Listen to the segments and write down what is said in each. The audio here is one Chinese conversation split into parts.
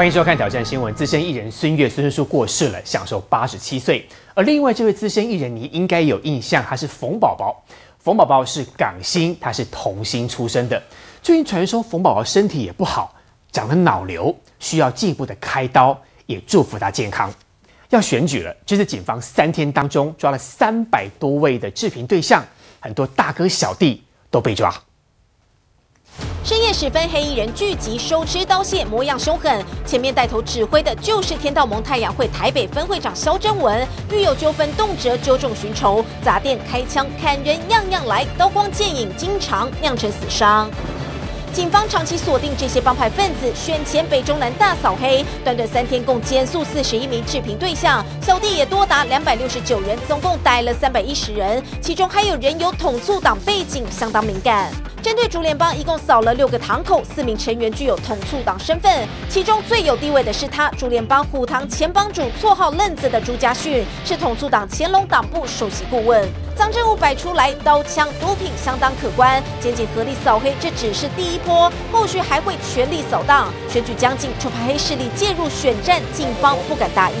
欢迎收看挑战新闻。资深艺人孙越孙叔叔过世了，享受八十七岁。而另外这位资深艺人，你应该有印象，他是冯宝宝。冯宝宝是港星，他是童星出身的。最近传说冯宝宝身体也不好，长了脑瘤，需要进一步的开刀。也祝福他健康。要选举了，这次警方三天当中抓了三百多位的制贫对象，很多大哥小弟都被抓。深夜时分，黑衣人聚集，手持刀械，模样凶狠。前面带头指挥的就是天道盟太阳会台北分会长肖正文。遇有纠纷，动辄纠众寻仇，砸店、开枪、砍人，样样来。刀光剑影，经常酿成死伤。警方长期锁定这些帮派分子，选前北中南大扫黑，短短三天共检肃四十一名质评对象，小弟也多达两百六十九人，总共逮了三百一十人，其中还有人有统促党背景，相当敏感。针对竹联帮，一共扫了六个堂口，四名成员具有统促党身份，其中最有地位的是他，竹联帮虎堂前帮主，绰号愣子的朱家训，是统促党乾隆党部首席顾问。赃证物摆出来，刀枪毒品相当可观。仅仅合力扫黑，这只是第一波，后续还会全力扫荡。选举将近，就怕黑势力介入选战，警方不敢大意。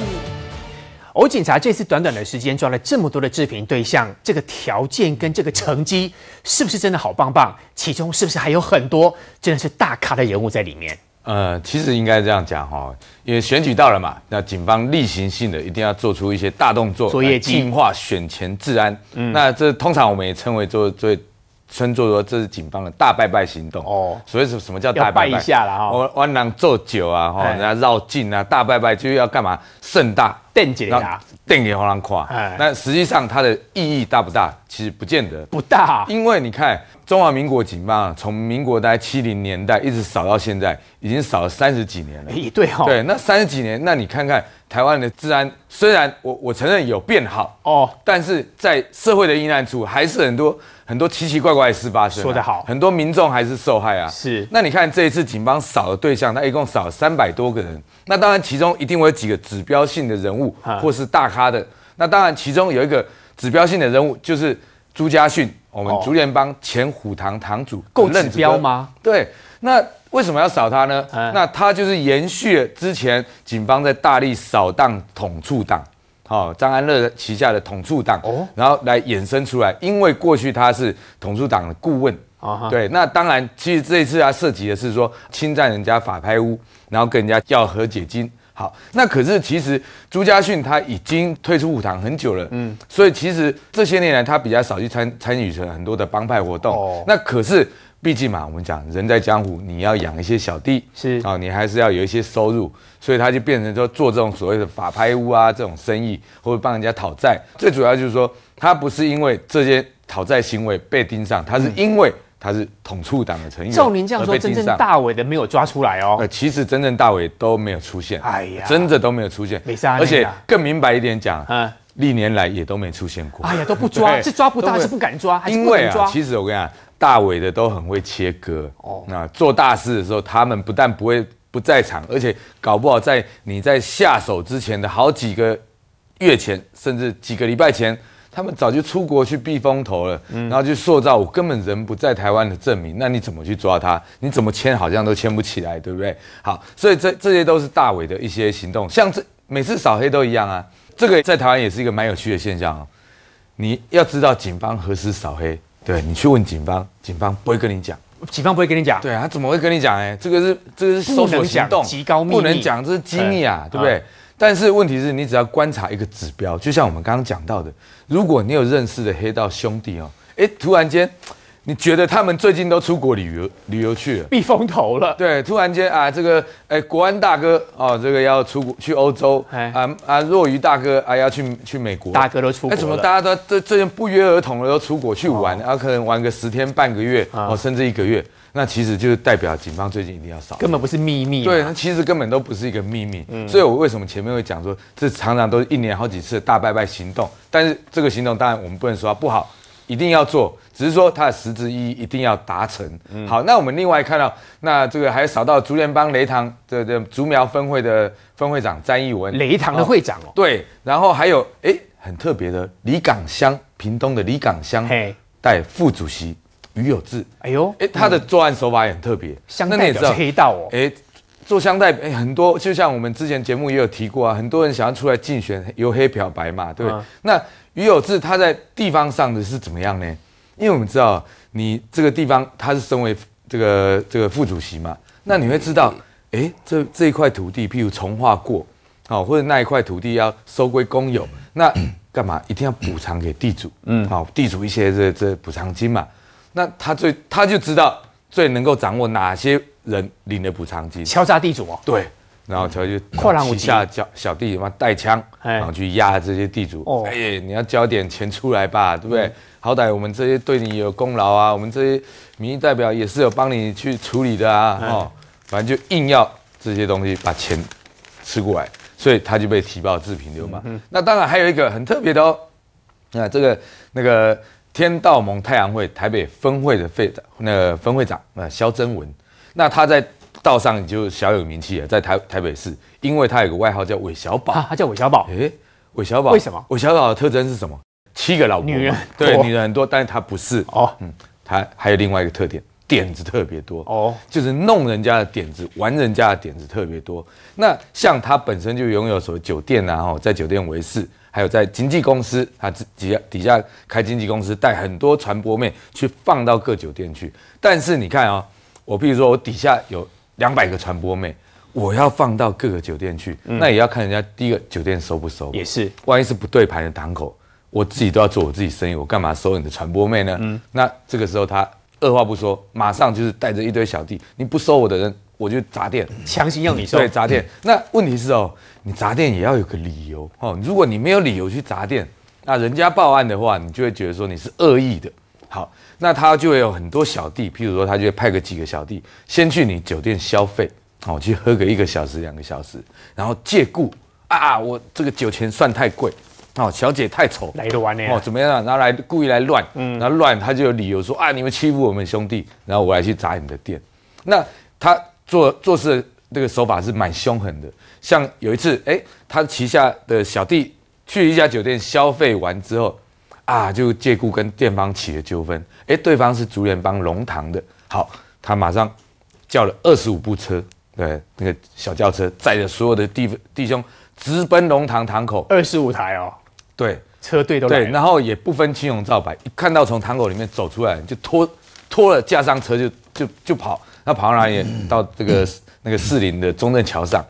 欧警察这次短短的时间抓了这么多的制贫对象，这个条件跟这个成绩是不是真的好棒棒？其中是不是还有很多真的是大咖的人物在里面？呃，其实应该这样讲哈，因为选举到了嘛，那警方例行性的一定要做出一些大动作，来净化选前治安。那这通常我们也称为做做称作说这是警方的大拜拜行动。哦，所以什什么叫大拜拜？下我我拿做酒啊，哈，人家绕境啊，大拜拜就要干嘛？盛大。电解啊，电解好人快，那实际上它的意义大不大？其实不见得不大，因为你看中华民国警方从民国大概七零年代一直扫到现在，已经扫了三十几年了。哎，对哈，对，那三十几年，那你看看台湾的治安，虽然我我承认有变好哦，但是在社会的阴暗处还是很多。很多奇奇怪怪的事发生，说得好，很多民众还是受害啊。是，那你看这一次警方扫的对象，他一共扫了三百多个人。那当然，其中一定会有几个指标性的人物，或是大咖的。那当然，其中有一个指标性的人物就是朱家训，我们竹联帮前虎堂堂主。够指标吗？对。那为什么要扫他呢？那他就是延续了之前警方在大力扫荡统促党。好，张安乐旗下的统促党，然后来衍生出来，因为过去他是统促党的顾问，对，那当然，其实这一次他涉及的是说侵占人家法拍屋，然后跟人家要和解金。好，那可是其实朱家训他已经退出舞堂很久了，嗯，所以其实这些年来他比较少去参参与成很多的帮派活动，那可是。毕竟嘛，我们讲人在江湖，你要养一些小弟，是啊，你还是要有一些收入，所以他就变成说做这种所谓的法拍屋啊这种生意，或者帮人家讨债。最主要就是说，他不是因为这些讨债行为被盯上，他是因为他是统促党的成员。照您这样说，真正大伟的没有抓出来哦。呃，其实真正大伟都没有出现，哎呀，真的都没有出现。没杀。而且更明白一点讲，嗯。历年来也都没出现过。哎呀，都不抓，是抓不到，是不敢抓，还是不抓？因为啊，其实我跟你讲。大伟的都很会切割哦，那做大事的时候，他们不但不会不在场，而且搞不好在你在下手之前的好几个月前，甚至几个礼拜前，他们早就出国去避风头了，然后去塑造我根本人不在台湾的证明。那你怎么去抓他？你怎么签好像都签不起来，对不对？好，所以这这些都是大伟的一些行动，像这每次扫黑都一样啊。这个在台湾也是一个蛮有趣的现象哦。你要知道，警方何时扫黑？对你去问警方，警方不会跟你讲，警方不会跟你讲。对啊，他怎么会跟你讲？哎，这个是这个是搜索行动，极高密，不能讲，这是机密啊，对不对？但是问题是你只要观察一个指标，就像我们刚刚讲到的，如果你有认识的黑道兄弟哦，哎，突然间。你觉得他们最近都出国旅游旅游去了，避风头了？对，突然间啊，这个哎国安大哥哦，这个要出国去欧洲，啊啊若愚大哥啊要去去美国，大哥都出，哎怎么大家都这最近不约而同的都出国去玩，啊可能玩个十天半个月，哦甚至一个月，那其实就是代表警方最近一定要扫，根本不是秘密，对，其实根本都不是一个秘密，所以我为什么前面会讲说这常常都一年好几次大拜拜行动，但是这个行动当然我们不能说不好。一定要做，只是说它的实质意义一定要达成。好，那我们另外看到，那这个还扫到竹联帮雷堂的的竹苗分会的分会长詹义文，雷堂的会长哦。对，然后还有哎，很特别的，李港乡屏东的李港乡代副主席余有志。哎呦，哎，他的作案手法也很特别。乡代知是黑道哦。哎，做相代，哎，很多，就像我们之前节目也有提过啊，很多人想要出来竞选，由黑漂白嘛，对不对？那。余有志，他在地方上的是怎么样呢？因为我们知道，你这个地方他是身为这个这个副主席嘛，那你会知道，哎，这这一块土地，譬如从化过，哦，或者那一块土地要收归公有，那干嘛一定要补偿给地主？嗯，好，地主一些这这补偿金嘛，那他最他就知道最能够掌握哪些人领的补偿金，敲诈地主哦，对。然后他就旗下叫小弟嘛带枪，然后去压这些地主。哎，你要交点钱出来吧，对不对？好歹我们这些对你有功劳啊，我们这些民意代表也是有帮你去处理的啊。哦，反正就硬要这些东西把钱吃过来，所以他就被提报自评流氓。那当然还有一个很特别的哦，那这个那个天道盟太阳会台北分会的会长，那个分会长那肖真文，那他在。道上你就小有名气了，在台台北市，因为他有个外号叫韦小宝，他叫韦小宝。哎，韦小宝，为什么？韦小宝的特征是什么？七个老婆？女人？对，女人很多，但是他不是。哦，嗯，他还有另外一个特点，点子特别多。哦，就是弄人家的点子，玩人家的点子特别多。那像他本身就拥有所谓酒店啊，吼，在酒店为事，还有在经纪公司，他自己底下开经纪公司，带很多传播妹去放到各酒店去。但是你看啊，我譬如说我底下有。两百个传播妹，我要放到各个酒店去，那也要看人家第一个酒店收不收。也是，万一是不对盘的档口，我自己都要做我自己生意，我干嘛收你的传播妹呢？嗯，那这个时候他二话不说，马上就是带着一堆小弟，你不收我的人，我就砸店，强行要你收。对，砸店。那问题是哦，你砸店也要有个理由哦。如果你没有理由去砸店，那人家报案的话，你就会觉得说你是恶意的。好。那他就会有很多小弟，譬如说，他就派个几个小弟先去你酒店消费，哦，去喝个一个小时、两个小时，然后借故啊，我这个酒钱算太贵，哦，小姐太丑，来得晚哦，怎么样？后来故意来乱，嗯，然后乱他就有理由说啊，你们欺负我们兄弟，然后我来去砸你的店。那他做做事那个手法是蛮凶狠的，像有一次，哎，他旗下的小弟去一家酒店消费完之后。啊，就借故跟店方起了纠纷，哎，对方是竹联帮龙堂的。好，他马上叫了二十五部车，对，那个小轿车载着所有的弟弟兄直奔龙堂堂口。二十五台哦，对，车队都对，然后也不分青红皂白，一看到从堂口里面走出来，就拖拖了架上车就就就跑。那跑哪里？到这个那个士林的中正桥上，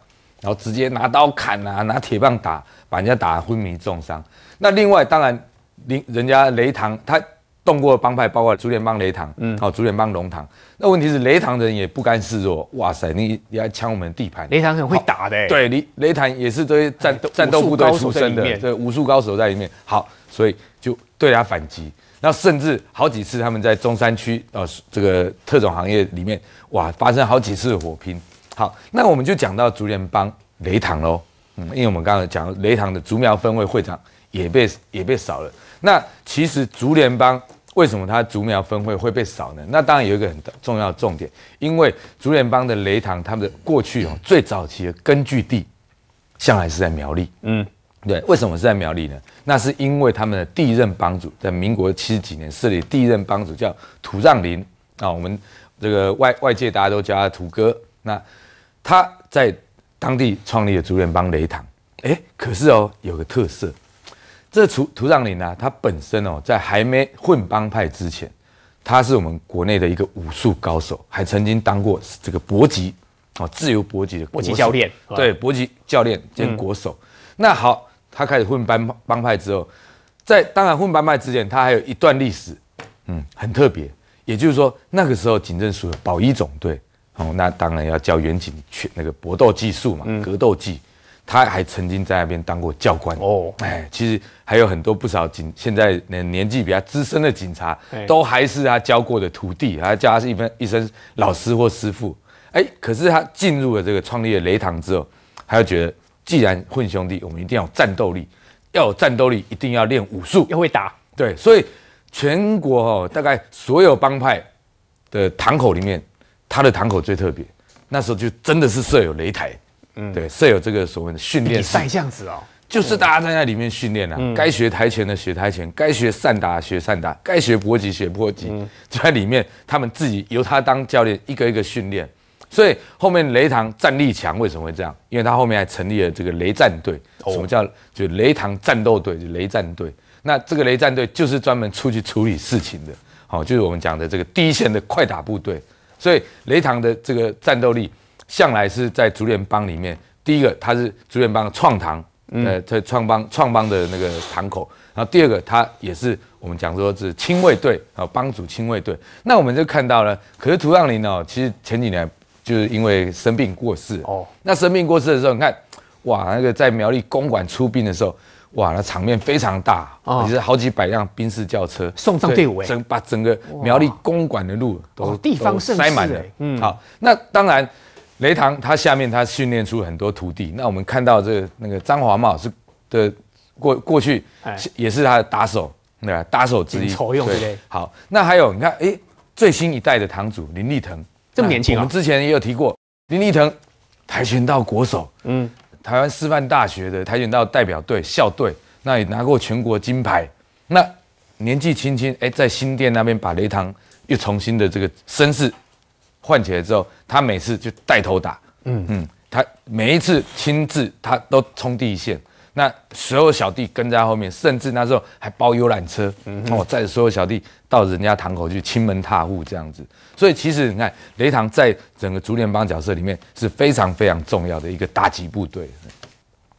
然后直接拿刀砍啊，拿铁棒打，把人家打昏迷重伤。那另外当然。林人家雷堂他动过帮派，包括竹联帮雷堂，嗯，好，竹联帮龙堂。那问题是雷堂人也不甘示弱，哇塞，你你还抢我们的地盘？雷堂很会打的，对，雷雷堂也是这些战斗战斗部队出身的，对，武术高手在里面。好，所以就对他反击。那甚至好几次他们在中山区，呃，这个特种行业里面，哇，发生好几次火拼。好，那我们就讲到竹联帮雷堂喽，嗯，因为我们刚刚讲雷堂的竹苗分会会长也被也被扫了。那其实竹联帮为什么它竹苗分会会被扫呢？那当然有一个很重要的重点，因为竹联帮的雷堂他们的过去哦最早期的根据地，向来是在苗栗。嗯，对，为什么是在苗栗呢？那是因为他们的第一任帮主在民国七十几年设立第一任帮主叫土藏林啊，我们这个外外界大家都叫他土哥。那他在当地创立了竹联帮雷堂。哎，可是哦有个特色。这土土藏林呢，他本身哦，在还没混帮派之前，他是我们国内的一个武术高手，还曾经当过这个搏击哦，自由搏击的搏击教练，对，搏击教练兼国手。那好，他开始混帮帮派之后，在当然混帮派之前，他还有一段历史，嗯，很特别。也就是说，那个时候警政署保一总队哦，那当然要教远景去那个搏斗技术嘛，格斗技。他还曾经在那边当过教官哦，哎，其实还有很多不少警，现在年年纪比较资深的警察，都还是他教过的徒弟，还叫他是一分一生老师或师傅。哎，可是他进入了这个创立了雷堂之后，他就觉得既然混兄弟，我们一定要有战斗力，要有战斗力，一定要练武术，要会打。对，所以全国哦，大概所有帮派的堂口里面，他的堂口最特别，那时候就真的是设有擂台。对，设有这个所谓的训练赛这样子哦，就是大家在那里面训练啊，该学跆拳的学跆拳，该学散打学散打，该学搏击学搏击，就在里面他们自己由他当教练，一个一个训练。所以后面雷唐战力强，为什么会这样？因为他后面还成立了这个雷战队，什么叫就雷唐战斗队，就雷战队。那这个雷战队就是专门出去处理事情的，好，就是我们讲的这个第一线的快打部队。所以雷唐的这个战斗力。向来是在竹联帮里面，第一个他是竹联帮的创堂，呃，在创帮创帮的那个堂口，然后第二个他也是我们讲说是亲卫队啊，帮主亲卫队。那我们就看到了，可是涂让林呢，其实前几年就是因为生病过世哦。那生病过世的时候，你看，哇，那个在苗栗公馆出殡的时候，哇，那场面非常大，就是好几百辆宾士轿车送葬队伍，整把整个苗栗公馆的路都地方塞满了。嗯，好，那当然。雷堂他下面他训练出很多徒弟，那我们看到这那个张华茂是的过过去也是他的打手，对吧？打手之一。好，那还有你看，哎，最新一代的堂主林立腾这么年轻，我们之前也有提过，林立腾跆拳道国手，嗯，台湾师范大学的跆拳道代表队校队，那也拿过全国金牌，那年纪轻轻，哎，在新店那边把雷堂又重新的这个身世换起来之后，他每次就带头打，嗯嗯，他每一次亲自，他都冲第一线，那所有小弟跟在后面，甚至那时候还包游览车，哦，载所有小弟到人家堂口去亲门踏户这样子。所以其实你看，雷唐在整个竹联邦角色里面是非常非常重要的一个打击部队。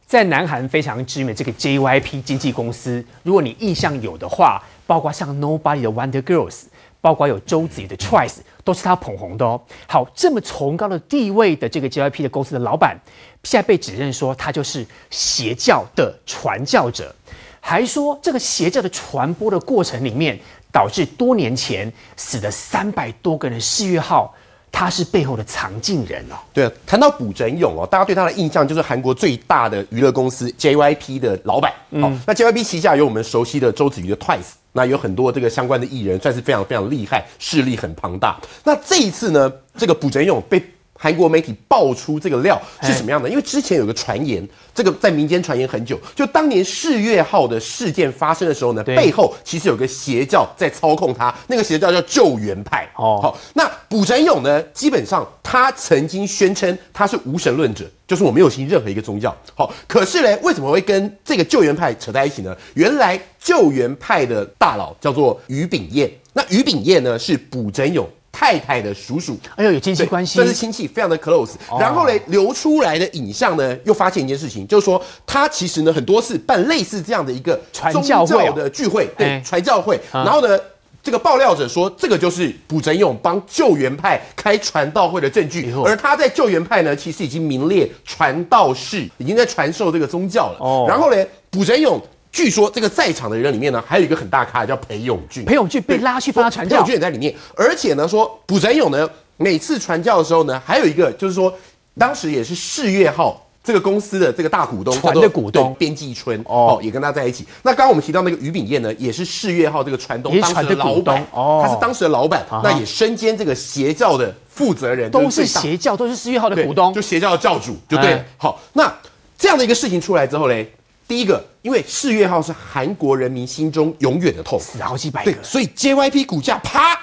在南韩非常知名这个 JYP 经纪公司，如果你印象有的话，包括像 Nobody 的 Wonder Girls。包括有周子瑜的 Twice 都是他捧红的哦。好，这么崇高的地位的这个 j y p 的公司的老板，现在被指认说他就是邪教的传教者，还说这个邪教的传播的过程里面，导致多年前死了三百多个人。四月号。他是背后的藏镜人哦。对啊，谈到卜振勇哦，大家对他的印象就是韩国最大的娱乐公司 JYP 的老板。好，那 JYP 旗下有我们熟悉的周子瑜的 Twice，那有很多这个相关的艺人，算是非常非常厉害，势力很庞大。那这一次呢，这个卜振勇被。韩国媒体爆出这个料是什么样的？因为之前有个传言，这个在民间传言很久。就当年四月号的事件发生的时候呢，背后其实有个邪教在操控他。那个邪教叫救援派。好，那卜真勇呢？基本上他曾经宣称他是无神论者，就是我没有信任何一个宗教。好，可是呢，为什么会跟这个救援派扯在一起呢？原来救援派的大佬叫做于炳彦。那于炳彦呢，是卜真勇。太太的叔叔，哎呦，有亲戚关系，这是亲戚，非常的 close。然后呢，流出来的影像呢，又发现一件事情，就是说他其实呢，很多次办类似这样的一个传教的聚会，对，传教会。然后呢，这个爆料者说，这个就是卜振勇帮救援派开传道会的证据。而他在救援派呢，其实已经名列传道士，已经在传授这个宗教了。哦，然后呢，卜振勇。据说这个在场的人里面呢，还有一个很大咖叫裴永俊，裴永俊被拉去帮他传教。裴永俊也在里面，而且呢，说卜振勇呢每次传教的时候呢，还有一个就是说，当时也是世越号这个公司的这个大股东传的股东边纪春哦也跟他在一起。那刚刚我们提到那个于炳燕呢，也是世越号这个船东当的老板哦，他是当时的老板，那也身兼这个邪教的负责人。都是邪教，都是世越号的股东，就邪教的教主，就对。好，那这样的一个事情出来之后嘞。第一个，因为世越号是韩国人民心中永远的痛，死好几百个，所以 JYP 股价啪。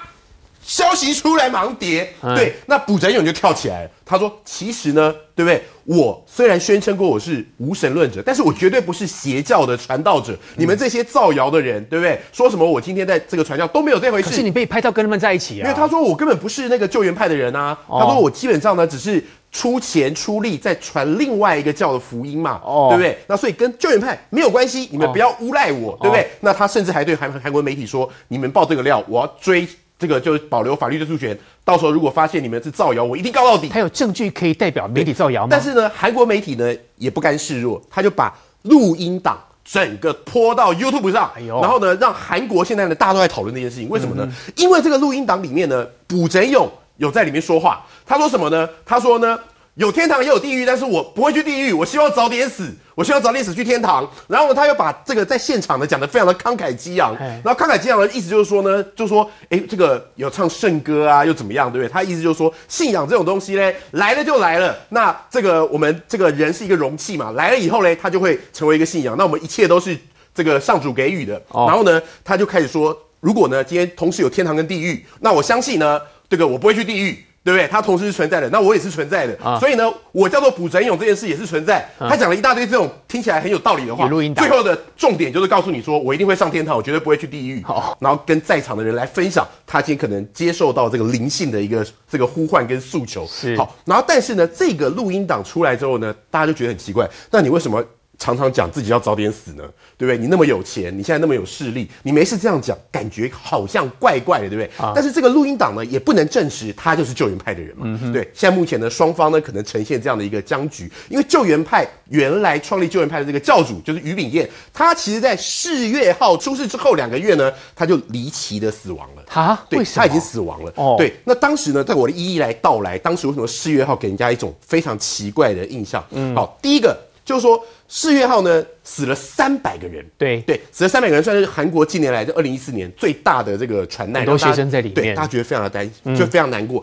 消息出来，盲跌。对，那卜展勇就跳起来了。他说：“其实呢，对不对？我虽然宣称过我是无神论者，但是我绝对不是邪教的传道者。你们这些造谣的人，对不对？说什么我今天在这个传教都没有这回事。可是你被拍到跟他们在一起啊！因为他说我根本不是那个救援派的人啊。他说我基本上呢，只是出钱出力在传另外一个教的福音嘛，对不对？那所以跟救援派没有关系。你们不要诬赖我，对不对？那他甚至还对韩韩国媒体说：你们报这个料，我要追。”这个就保留法律的诉权，到时候如果发现你们是造谣，我一定告到底。他有证据可以代表媒体造谣吗？但是呢，韩国媒体呢也不甘示弱，他就把录音档整个泼到 YouTube 上，然后呢，让韩国现在呢，大家都在讨论这件事情。为什么呢？因为这个录音档里面呢，朴振永有在里面说话，他说什么呢？他说呢。有天堂也有地狱，但是我不会去地狱。我希望早点死，我希望早点死去天堂。然后他又把这个在现场呢讲的非常的慷慨激昂，然后慷慨激昂的意思就是说呢，就说哎，这个有唱圣歌啊，又怎么样，对不对？他意思就是说信仰这种东西嘞来了就来了。那这个我们这个人是一个容器嘛，来了以后嘞，他就会成为一个信仰。那我们一切都是这个上主给予的。然后呢，他就开始说，如果呢今天同时有天堂跟地狱，那我相信呢，这个我不会去地狱。对不对？他同时是存在的，那我也是存在的。所以呢，我叫做卜振勇这件事也是存在。他讲了一大堆这种听起来很有道理的话，最后的重点就是告诉你说，我一定会上天堂，我绝对不会去地狱。好，然后跟在场的人来分享，他今天可能接受到这个灵性的一个这个呼唤跟诉求。是好，然后但是呢，这个录音档出来之后呢，大家就觉得很奇怪。那你为什么？常常讲自己要早点死呢，对不对？你那么有钱，你现在那么有势力，你没事这样讲，感觉好像怪怪的，对不对？啊！但是这个录音档呢，也不能证实他就是救援派的人嘛。嗯，对。现在目前呢，双方呢可能呈现这样的一个僵局，因为救援派原来创立救援派的这个教主就是于炳燕，他其实，在四月号出事之后两个月呢，他就离奇的死亡了。啊？对，他已经死亡了。哦，对。那当时呢，在我的一一来到来，当时为什么四月号给人家一种非常奇怪的印象？嗯，好，第一个就是说。四月号呢，死了三百个人，对对，死了三百个人，算是韩国近年来的二零一四年最大的这个船难，很多学生在里面，对，大家觉得非常的担心，就非常难过。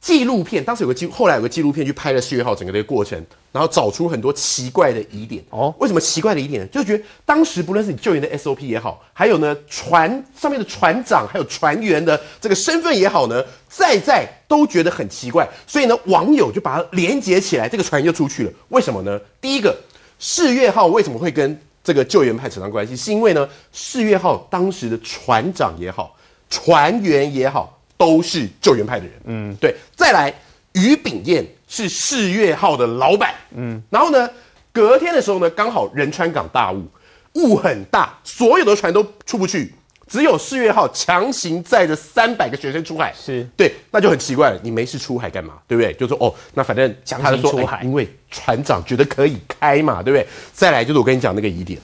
纪录片当时有个纪，后来有个纪录片去拍了四月号整个的过程，然后找出很多奇怪的疑点。哦，为什么奇怪的疑点？呢？就觉得当时不论是你救援的 SOP 也好，还有呢船上面的船长还有船员的这个身份也好呢，在在都觉得很奇怪，所以呢，网友就把它连接起来，这个船又出去了。为什么呢？第一个。四月号为什么会跟这个救援派扯上关系？是因为呢，四月号当时的船长也好，船员也好，都是救援派的人。嗯，对。再来，于炳彦是四月号的老板。嗯，然后呢，隔天的时候呢，刚好仁川港大雾，雾很大，所有的船都出不去。只有四月号强行载着三百个学生出海，是对，那就很奇怪了。你没事出海干嘛？对不对？就说哦，那反正强行出海，因为船长觉得可以开嘛，对不对？再来就是我跟你讲那个疑点，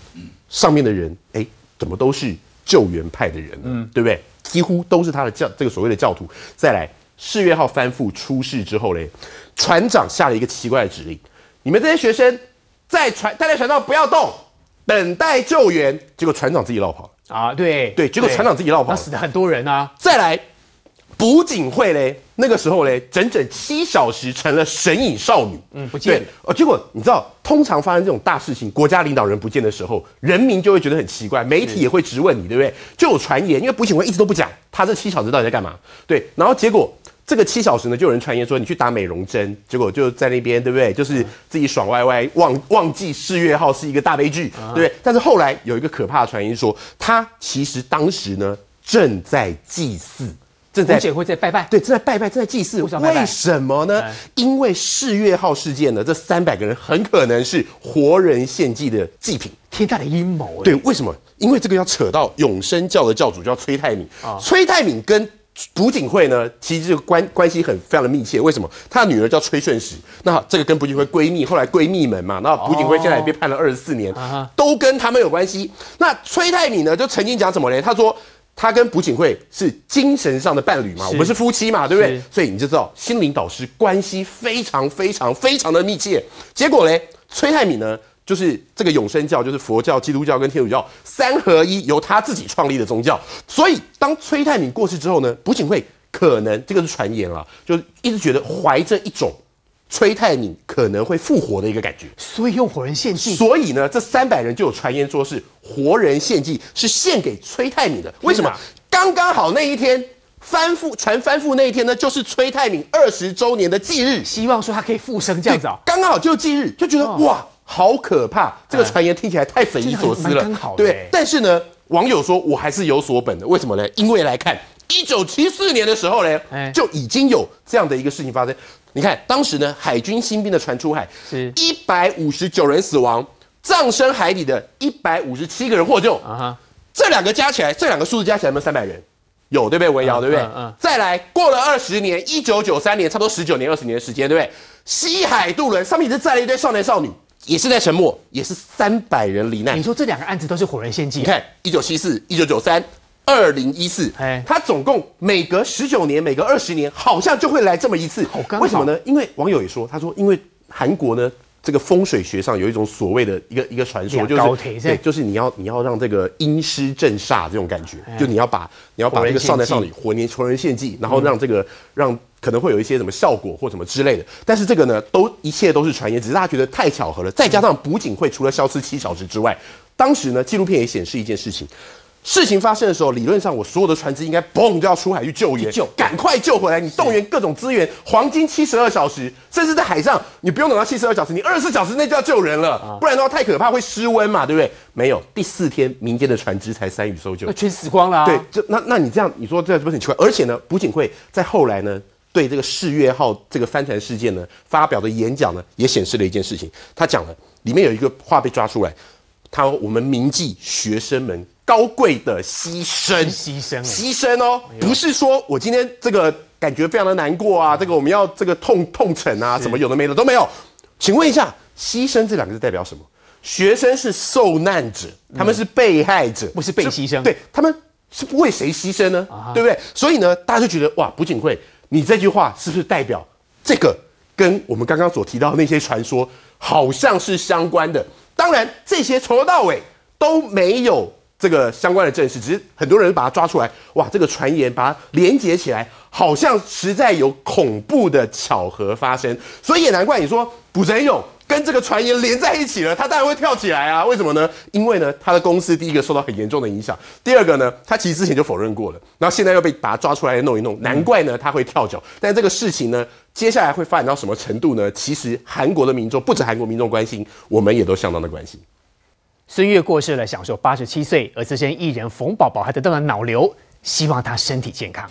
上面的人哎，怎么都是救援派的人？嗯，对不对？几乎都是他的教这个所谓的教徒。再来，四月号翻覆出事之后嘞，船长下了一个奇怪的指令：你们这些学生在船待在船上不要动，等待救援。结果船长自己落跑。啊，对对，结果船长自己落跑，死的很多人啊。再来，朴槿惠嘞，那个时候嘞，整整七小时成了神隐少女，嗯，不见哦。结果你知道，通常发生这种大事情，国家领导人不见的时候，人民就会觉得很奇怪，媒体也会质问你，对不对？就有传言，因为朴槿惠一直都不讲，她这七小时到底在干嘛？对，然后结果。这个七小时呢，就有人传言说你去打美容针，结果就在那边，对不对？就是自己爽歪歪，忘忘记四月号是一个大悲剧，对不对？但是后来有一个可怕的传言说，他其实当时呢正在祭祀，正在而会在拜拜，对，正在拜拜，正在祭祀。为什么呢？因为四月号事件呢，这三百个人很可能是活人献祭的祭品，天大的阴谋。对，为什么？因为这个要扯到永生教的教主叫崔泰敏崔泰敏跟。朴槿惠呢，其实就关关系很非常的密切，为什么？她的女儿叫崔顺实，那这个跟朴槿惠闺蜜，后来闺蜜们嘛，那朴槿惠现在被判了二十四年，都跟他们有关系。那崔泰敏呢，就曾经讲什么呢？他说他跟朴槿惠是精神上的伴侣嘛，我们是夫妻嘛，对不对？所以你就知道心灵导师关系非常非常非常的密切。结果嘞，崔泰敏呢？就是这个永生教，就是佛教、基督教跟天主教三合一，由他自己创立的宗教。所以当崔泰敏过世之后呢，不槿惠可能这个是传言啊，就一直觉得怀着一种崔泰敏可能会复活的一个感觉，所以用活人献祭。所以呢，这三百人就有传言说是活人献祭是献给崔泰敏的。为什么？刚刚好那一天翻覆传翻覆那一天呢，就是崔泰敏二十周年的忌日，希望说他可以复生这样子哦。刚刚好就忌日，就觉得哇。好可怕！这个传言听起来太匪夷所思了。刚对，但是呢，网友说我还是有所本的。为什么呢？因为来看一九七四年的时候呢，就已经有这样的一个事情发生。你看当时呢，海军新兵的船出海，一百五十九人死亡，葬身海底的一百五十七个人获救。这两个加起来，这两个数字加起来没有三百人？有对不对？文瑶对不对？再来，过了二十年，一九九三年，差不多十九年、二十年的时间，对不对？西海渡轮上面一直载了一堆少年少女。也是在沉默，也是三百人罹难。你说这两个案子都是火人献祭？你看，一九七四、一九九三、二零一四，哎，他总共每隔十九年、每隔二十年，好像就会来这么一次。为什么呢？因为网友也说，他说，因为韩国呢，这个风水学上有一种所谓的一个一个传说，就是对，就是你要你要让这个阴湿震煞这种感觉，就你要把你要把一个少男少女活年仇人献祭，然后让这个让。可能会有一些什么效果或什么之类的，但是这个呢，都一切都是传言，只是大家觉得太巧合了。再加上捕鲸会除了消失七小时之外，当时呢纪录片也显示一件事情：事情发生的时候，理论上我所有的船只应该嘣就要出海去救援，救赶快救回来！你动员各种资源，黄金七十二小时，甚至在海上你不用等到七十二小时，你二十四小时内就要救人了，不然的话太可怕会失温嘛，对不对？没有，第四天民间的船只才参与搜救，那全死光了。对，就那那你这样你说这不是很奇怪？而且呢，捕鲸会在后来呢？对这个“世越号”这个帆船事件呢，发表的演讲呢，也显示了一件事情。他讲了，里面有一个话被抓出来，他我们铭记学生们高贵的牺牲，牺牲，牺牲哦，不是说我今天这个感觉非常的难过啊，这个我们要这个痛痛惩啊，什么有的没的都没有。请问一下，牺牲这两个字代表什么？学生是受难者，他们是被害者，不是被牺牲。对他们是为谁牺牲呢？对不对？所以呢，大家就觉得哇，朴槿惠你这句话是不是代表这个跟我们刚刚所提到那些传说好像是相关的？当然，这些从头到尾都没有。这个相关的证实，只是很多人把它抓出来，哇，这个传言把它连接起来，好像实在有恐怖的巧合发生，所以也难怪你说卜泽勇跟这个传言连在一起了，他当然会跳起来啊，为什么呢？因为呢，他的公司第一个受到很严重的影响，第二个呢，他其实之前就否认过了，然后现在又被把他抓出来弄一弄，难怪呢他会跳脚。但这个事情呢，接下来会发展到什么程度呢？其实韩国的民众不止韩国民众关心，我们也都相当的关心。孙悦过世了，享受八十七岁，而资深艺人冯宝宝还得到了脑瘤，希望他身体健康。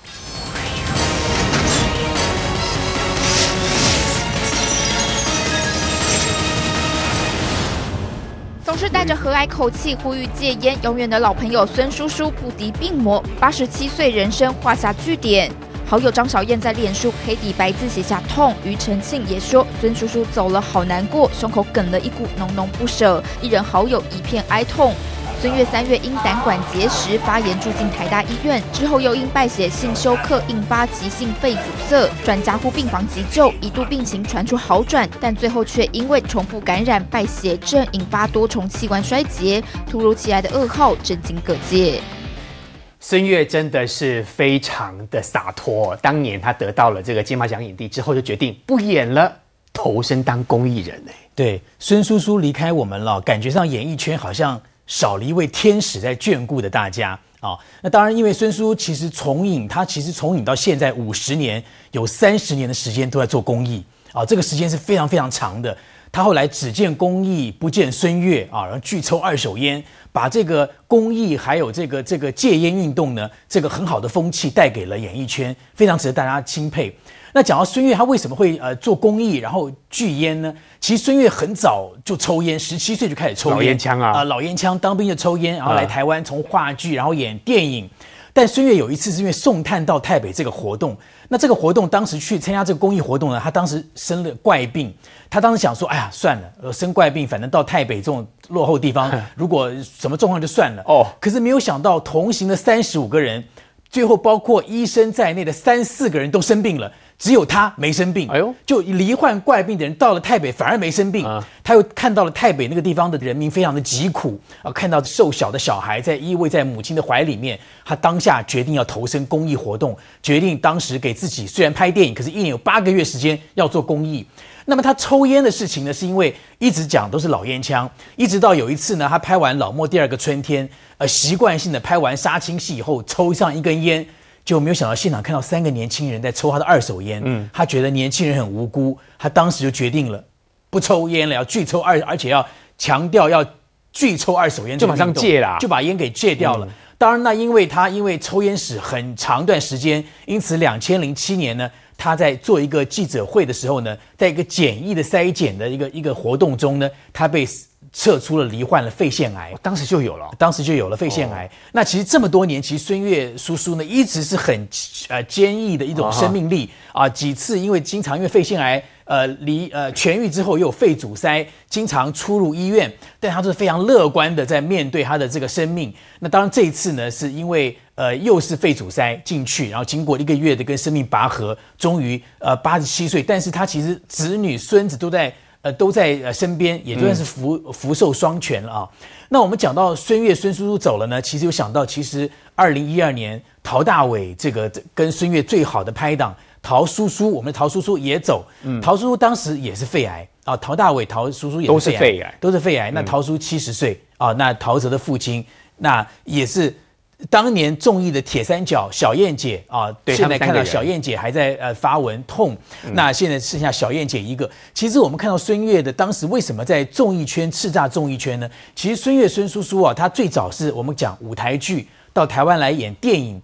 总是带着和蔼口气呼吁戒烟，永远的老朋友孙叔叔不敌病魔，八十七岁人生画下句点。好友张小燕在脸书黑底白字写下痛，庾澄庆也说孙叔叔走了好难过，胸口哽了一股浓浓不舍。一人好友一片哀痛。孙悦三月因胆管结石发炎住进台大医院，之后又因败血性休克引发急性肺阻塞，专家呼病房急救，一度病情传出好转，但最后却因为重复感染败血症引发多重器官衰竭，突如其来的噩耗震惊各界。孙越真的是非常的洒脱，当年他得到了这个金马奖影帝之后，就决定不演了，投身当公益人呢。对，孙叔叔离开我们了，感觉上演艺圈好像少了一位天使在眷顾的大家啊。那当然，因为孙叔其实从影，他其实从影到现在五十年，有三十年的时间都在做公益啊，这个时间是非常非常长的。他后来只见公益不见孙越啊，然后拒抽二手烟。把这个公益还有这个这个戒烟运动呢，这个很好的风气带给了演艺圈，非常值得大家钦佩。那讲到孙越，他为什么会呃做公益然后拒烟呢？其实孙越很早就抽烟，十七岁就开始抽烟，老烟枪啊，啊老烟枪，当兵就抽烟，然后来台湾从话剧，然后演电影。但孙越有一次是因为送炭到台北这个活动，那这个活动当时去参加这个公益活动呢，他当时生了怪病，他当时想说，哎呀，算了，呃，生怪病，反正到台北这种落后地方，如果什么状况就算了哦。可是没有想到，同行的三十五个人，最后包括医生在内的三四个人都生病了。只有他没生病，哎呦，就罹患怪病的人到了台北反而没生病。他又看到了台北那个地方的人民非常的疾苦啊，看到瘦小的小孩在依偎在母亲的怀里面，他当下决定要投身公益活动，决定当时给自己虽然拍电影，可是一年有八个月时间要做公益。那么他抽烟的事情呢，是因为一直讲都是老烟枪，一直到有一次呢，他拍完《老莫第二个春天》，呃，习惯性的拍完杀青戏以后抽上一根烟。就没有想到现场看到三个年轻人在抽他的二手烟，嗯，他觉得年轻人很无辜，他当时就决定了不抽烟了，要拒抽二，而且要强调要拒抽二手烟，就马上戒啦，就把烟给戒掉了。当然，那因为他因为抽烟史很长一段时间，因此两千零七年呢，他在做一个记者会的时候呢，在一个简易的筛检的一个一个活动中呢，他被。测出了罹患了肺腺癌，当时就有了，当时就有了肺腺癌。那其实这么多年，其实孙悦叔叔呢一直是很呃坚毅的一种生命力啊。几次因为经常因为肺腺癌呃罹呃痊愈之后又有肺阻塞，经常出入医院，但他都是非常乐观的在面对他的这个生命。那当然这一次呢是因为呃又是肺阻塞进去，然后经过一个月的跟生命拔河，终于呃八十七岁。但是他其实子女孙子都在。呃，都在呃身边，也算是福福寿双全了啊。那我们讲到孙悦，孙叔叔走了呢，其实有想到，其实二零一二年，陶大伟这个跟孙悦最好的拍档陶叔叔，我们的陶叔叔也走。嗯，陶叔叔当时也是肺癌啊。陶大伟、陶叔叔也都是肺癌，都是肺癌。那陶叔七十岁啊，那陶喆的父亲，那也是。当年中意的铁三角小燕姐啊，对，他们现在看到小燕姐还在呃发文痛，那现在剩下小燕姐一个。其实我们看到孙越的当时为什么在综艺圈叱咤综艺圈呢？其实孙越孙叔叔啊，他最早是我们讲舞台剧到台湾来演电影。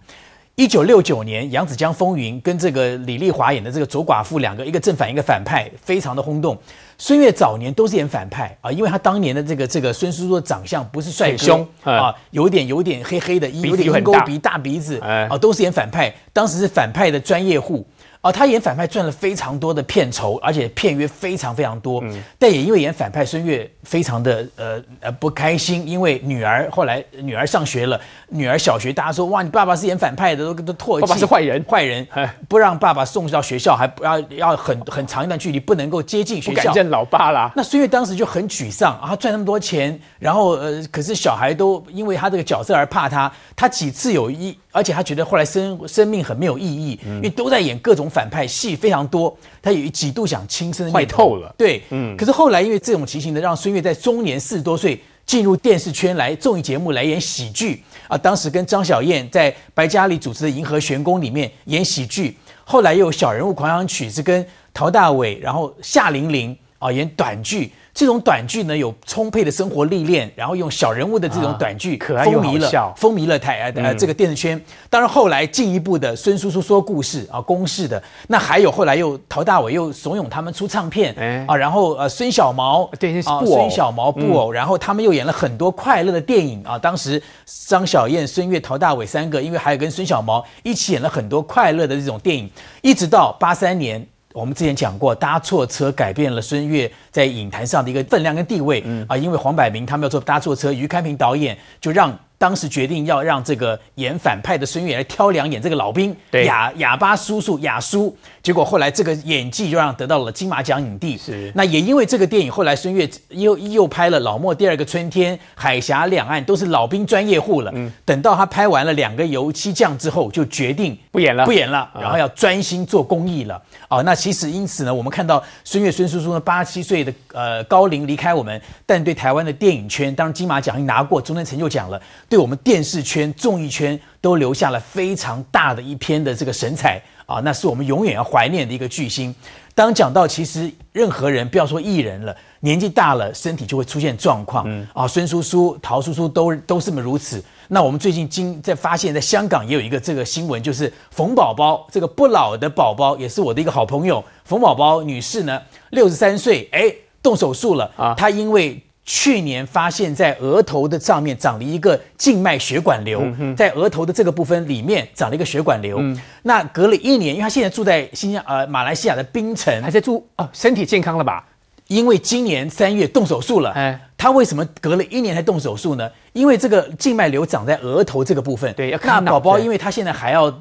一九六九年，《杨子江风云》跟这个李丽华演的这个左寡妇，两个一个正反，一个反派，非常的轰动。孙越早年都是演反派啊，因为他当年的这个这个孙叔叔的长相不是帅，哥凶啊，有点有点黑黑的，有点鹰钩鼻、大鼻子啊，都是演反派。当时是反派的专业户。啊，他演反派赚了非常多的片酬，而且片约非常非常多，但也因为演反派，孙越非常的呃呃不开心，因为女儿后来女儿上学了，女儿小学，大家说哇，你爸爸是演反派的，都跟他唾弃。爸爸是坏人，坏人，不让爸爸送到学校，还不要要很很长一段距离，不能够接近学校。不敢见老爸啦。那孙越当时就很沮丧啊，赚那么多钱，然后呃，可是小孩都因为他这个角色而怕他，他几次有一。而且他觉得后来生生命很没有意义，因为都在演各种反派戏非常多，他有几度想轻生。坏透了。对，嗯。可是后来因为这种情形呢，让孙越在中年四十多岁进入电视圈来综艺节目来演喜剧啊，当时跟张小燕在白嘉里主持的《银河悬宫》里面演喜剧，后来又有《小人物狂想曲》是跟陶大伟，然后夏玲玲。啊，演短剧，这种短剧呢有充沛的生活历练，然后用小人物的这种短剧，可爱了，搞风靡了台呃这个电视圈。当然后来进一步的孙叔叔说故事啊，公式的那还有后来又陶大伟又怂恿他们出唱片，哎啊，然后呃孙小毛对，是布偶，孙小毛布偶，然后他们又演了很多快乐的电影啊。当时张小燕、孙越、陶大伟三个，因为还有跟孙小毛一起演了很多快乐的这种电影，一直到八三年。我们之前讲过，搭错车改变了孙越在影坛上的一个分量跟地位啊，因为黄百鸣他们要做搭错车，余开平导演就让当时决定要让这个演反派的孙越来挑两演这个老兵哑哑巴叔叔哑叔。结果后来，这个演技就让得到了金马奖影帝。是，那也因为这个电影，后来孙越又又拍了《老莫》第二个春天，《海峡两岸》都是老兵专业户了。嗯，等到他拍完了两个油漆匠之后，就决定不演了，不演了，然后要专心做公益了。哦，那其实因此呢，我们看到孙越孙叔叔的八七岁的呃高龄离开我们，但对台湾的电影圈，当金马奖一拿过，终身成就奖了，对我们电视圈、综艺圈都留下了非常大的一篇的这个神采。啊，那是我们永远要怀念的一个巨星。当讲到其实任何人，不要说艺人了，年纪大了身体就会出现状况。嗯啊，孙叔叔、陶叔叔都都是如此。那我们最近经在发现，在香港也有一个这个新闻，就是冯宝宝这个不老的宝宝，也是我的一个好朋友冯宝宝女士呢，六十三岁，哎，动手术了啊，她因为。去年发现，在额头的上面长了一个静脉血管瘤，在额头的这个部分里面长了一个血管瘤。那隔了一年，因为他现在住在新疆呃马来西亚的槟城，还在住哦，身体健康了吧？因为今年三月动手术了。哎，他为什么隔了一年才动手术呢？因为这个静脉瘤长在额头这个部分。对，要看宝宝，因为他现在还要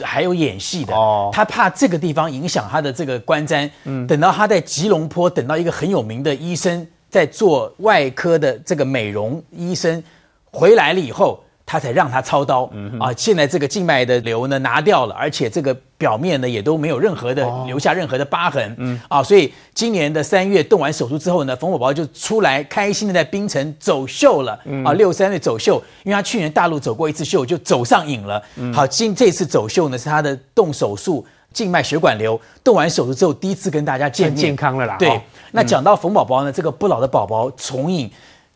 还有演戏的，他怕这个地方影响他的这个观瞻。嗯，等到他在吉隆坡等到一个很有名的医生。在做外科的这个美容医生回来了以后，他才让他操刀啊。现在这个静脉的瘤呢拿掉了，而且这个表面呢也都没有任何的留下任何的疤痕啊。所以今年的三月动完手术之后呢，冯宝宝就出来开心的在冰城走秀了啊。六三岁走秀，因为他去年大陆走过一次秀就走上瘾了。好，今这次走秀呢是他的动手术。静脉血管瘤，动完手术之后第一次跟大家见面，很健康了啦。对，那讲到冯宝宝呢，这个不老的宝宝重影。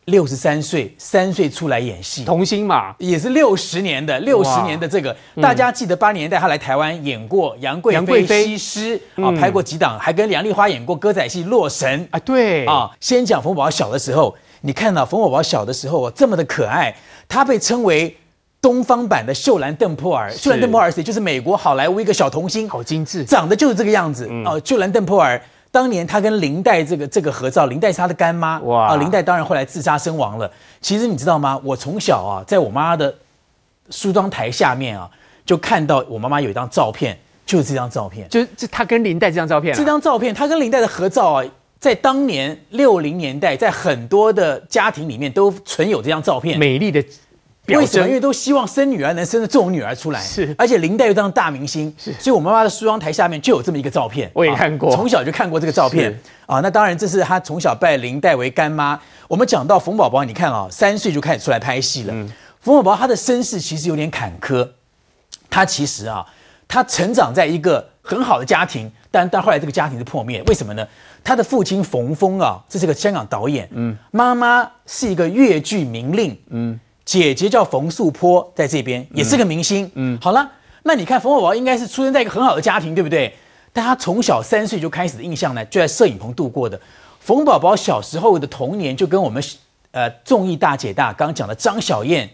六十三岁三岁出来演戏，童星嘛，也是六十年的六十年的这个，大家记得八年代他来台湾演过《杨贵妃西施》，啊，拍过几档，还跟梁丽花演过歌仔戏《洛神》啊。对啊，先讲冯宝宝小的时候，你看到冯宝宝小的时候这么的可爱，他被称为。东方版的秀兰·邓普尔，秀兰·邓普尔谁？就是美国好莱坞一个小童星，好精致，长得就是这个样子哦。秀兰·邓普尔当年她跟林黛这个这个合照，林黛是她的干妈哇。啊，林黛当然后来自杀身亡了。其实你知道吗？我从小啊，在我妈的梳妆台下面啊，就看到我妈妈有一张照片，就是这张照片，就是这她跟林黛这张照片。这张照片她跟林黛的合照啊，在当年六零年代，在很多的家庭里面都存有这张照片。美丽的。为什么？因为都希望生女儿，能生出这种女儿出来。是，而且林黛玉当大明星，是，所以我妈妈的梳妆台下面就有这么一个照片。我也看过，从小就看过这个照片。啊，那当然，这是她从小拜林黛为干妈。我们讲到冯宝宝，你看啊，三岁就开始出来拍戏了。冯宝宝他的身世其实有点坎坷。他其实啊，他成长在一个很好的家庭，但但后来这个家庭是破灭。为什么呢？他的父亲冯峰啊，这是一个香港导演。嗯，妈妈是一个粤剧名令，嗯。姐姐叫冯素波，在这边也是个明星。嗯，好了，那你看冯宝宝应该是出生在一个很好的家庭，对不对？但他从小三岁就开始的印象呢，就在摄影棚度过的。冯宝宝小时候的童年就跟我们，呃，综艺大姐大刚讲的张小燕，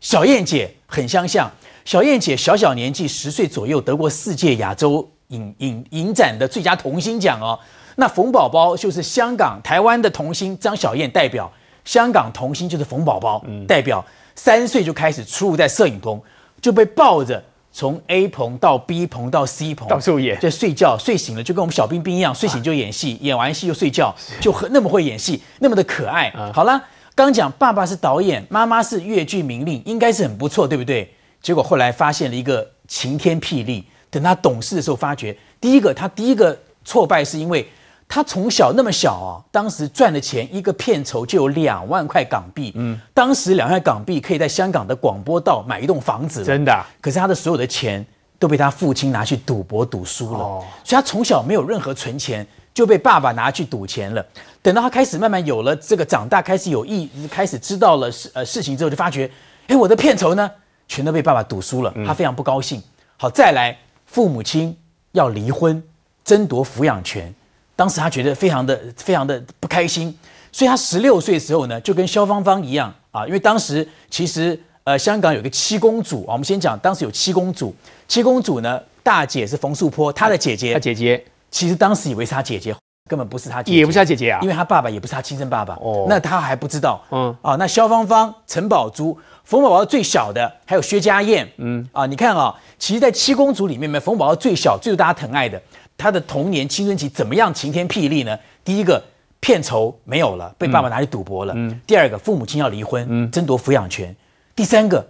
小燕姐很相像。小燕姐小小年纪十岁左右，得过世界亚洲影影影展的最佳童星奖哦。那冯宝宝就是香港、台湾的童星张小燕代表。香港童星就是冯宝宝，代表三岁就开始出入在摄影棚，就被抱着从 A 棚到 B 棚到 C 棚到处演，睡觉，睡醒了就跟我们小兵兵一样，睡醒就演戏，演完戏就睡觉，就很那么会演戏，那么的可爱。好了，刚讲爸爸是导演，妈妈是越剧名令，应该是很不错，对不对？结果后来发现了一个晴天霹雳，等他懂事的时候发觉，第一个他第一个挫败是因为。他从小那么小啊，当时赚的钱一个片酬就有两万块港币。嗯，当时两万港币可以在香港的广播道买一栋房子。真的。可是他的所有的钱都被他父亲拿去赌博赌输了。哦。所以他从小没有任何存钱，就被爸爸拿去赌钱了。等到他开始慢慢有了这个长大，开始有意，开始知道了事呃事情之后，就发觉，哎，我的片酬呢，全都被爸爸赌输了。嗯。他非常不高兴。好，再来，父母亲要离婚，争夺抚养权。当时他觉得非常的非常的不开心，所以他十六岁时候呢，就跟萧芳芳一样啊，因为当时其实呃香港有个七公主，我们先讲，当时有七公主，七公主呢大姐是冯素波，她的姐姐，她姐姐其实当时以为是她姐姐，根本不是她姐姐，也不是她姐姐啊，因为她爸爸也不是她亲生爸爸，哦，那她还不知道，嗯，啊，那萧芳芳、陈宝珠、冯宝宝最小的，还有薛家燕，嗯，啊，你看啊，其实，在七公主里面，冯宝宝最小，最受大家疼爱的。他的童年、青春期怎么样？晴天霹雳呢？第一个片酬没有了，被爸爸拿去赌博了。第二个，父母亲要离婚，争夺抚养权。第三个，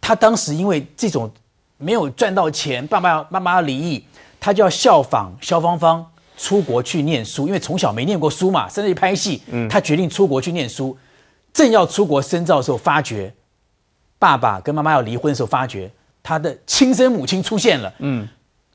他当时因为这种没有赚到钱，爸爸妈妈要离异，他就要效仿肖芳芳出国去念书，因为从小没念过书嘛，甚至去拍戏，他决定出国去念书。正要出国深造的时候，发觉爸爸跟妈妈要离婚的时候，发觉他的亲生母亲出现了。嗯。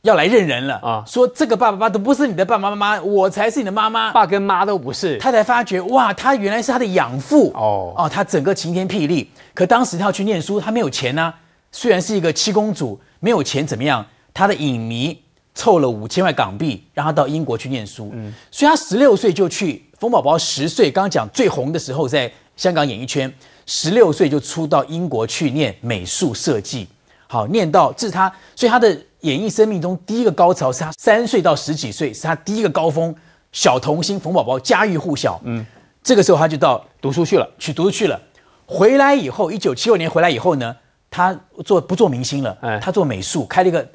要来认人了啊！说这个爸爸妈妈都不是你的爸爸妈妈，我才是你的妈妈，爸跟妈都不是。他才发觉，哇，他原来是他的养父哦！哦，他整个晴天霹雳。可当时他要去念书，他没有钱呢。虽然是一个七公主，没有钱怎么样？他的影迷凑了五千万港币，让他到英国去念书。嗯，所以他十六岁就去。冯宝宝十岁，刚刚讲最红的时候，在香港演艺圈，十六岁就出到英国去念美术设计。好，念到这是他，所以他的。演艺生命中第一个高潮是他三岁到十几岁是他第一个高峰，小童星冯宝宝家喻户晓。嗯，这个时候他就到读书去了，去读书去了。回来以后，一九七六年回来以后呢，他做不做明星了？他做美术，开了一个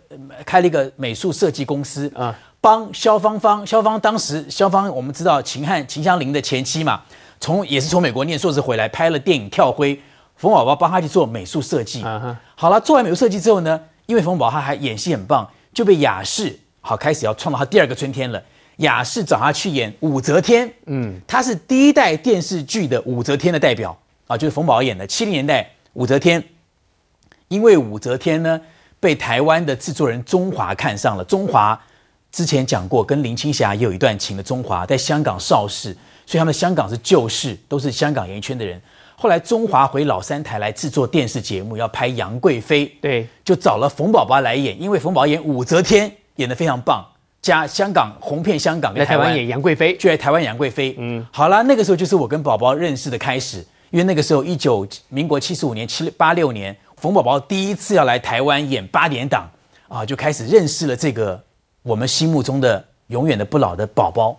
开了一个美术设计公司。嗯，帮肖芳芳，肖芳当时肖芳我们知道秦汉秦香林的前妻嘛，从也是从美国念硕士回来拍了电影《跳灰》，冯宝宝帮他去做美术设计。嗯哼，好了，做完美术设计之后呢？因为冯宝他还演戏很棒，就被雅士好开始要创造他第二个春天了。雅士找他去演武则天，嗯，他是第一代电视剧的武则天的代表啊，就是冯宝演的七零年代武则天。因为武则天呢被台湾的制作人中华看上了，中华之前讲过跟林青霞也有一段情的中华在香港邵氏，所以他们香港是旧事，都是香港演艺圈的人。后来，中华回老三台来制作电视节目，要拍《杨贵妃》，对，就找了冯宝宝来演，因为冯宝演武则天演的非常棒，加香港红遍香港跟台湾演《杨贵妃》，就在台湾《杨贵妃》。嗯，好啦，那个时候就是我跟宝宝认识的开始，因为那个时候一九民国七十五年七八六年，冯宝宝第一次要来台湾演《八点档》，啊，就开始认识了这个我们心目中的永远的不老的宝宝。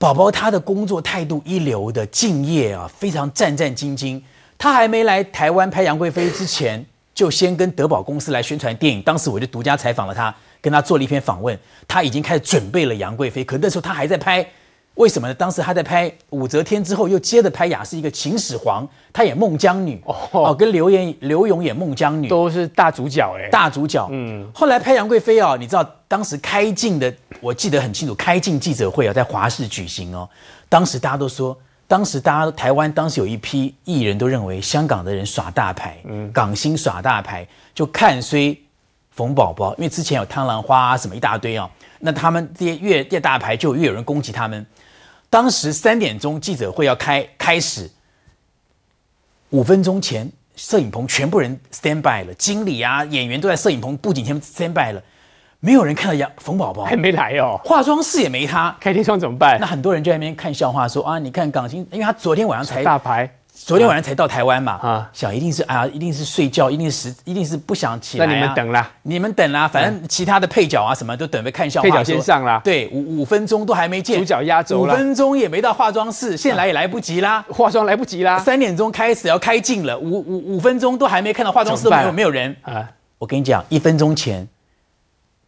宝宝，他的工作态度一流的敬业啊，非常战战兢兢。他还没来台湾拍《杨贵妃》之前，就先跟德宝公司来宣传电影。当时我就独家采访了他，跟他做了一篇访问。他已经开始准备了《杨贵妃》，可那时候他还在拍。为什么呢？当时他在拍《武则天》之后，又接着拍《雅是一个秦始皇，他演孟姜女，哦，跟刘演刘勇演孟姜女，都是大主角哎，大主角。嗯。后来拍《杨贵妃》哦，你知道当时开镜的，我记得很清楚，开镜记者会啊，在华视举行哦。当时大家都说，当时大家台湾当时有一批艺人都认为香港的人耍大牌，港星耍大牌，就看衰冯宝宝，因为之前有《贪兰花》啊什么一大堆哦。那他们这些越越大牌就越有人攻击他们。当时三点钟记者会要开，开始五分钟前，摄影棚全部人 stand by 了，经理啊、演员都在摄影棚布景前 stand by 了，没有人看到杨冯宝宝还没来哦，化妆室也没他，开天窗怎么办？那很多人就在那边看笑话，说啊，你看港星，因为他昨天晚上才大牌。昨天晚上才到台湾嘛，啊，想一定是啊，一定是睡觉，一定是一定是不想起来。那你们等啦，你们等啦，反正其他的配角啊，什么都等着看笑话。配角先上啦，对，五五分钟都还没见。主角压轴，五分钟也没到化妆室，现在来也来不及啦，化妆来不及啦。三点钟开始要开镜了，五五五分钟都还没看到化妆室没有没有人。啊，我跟你讲，一分钟前，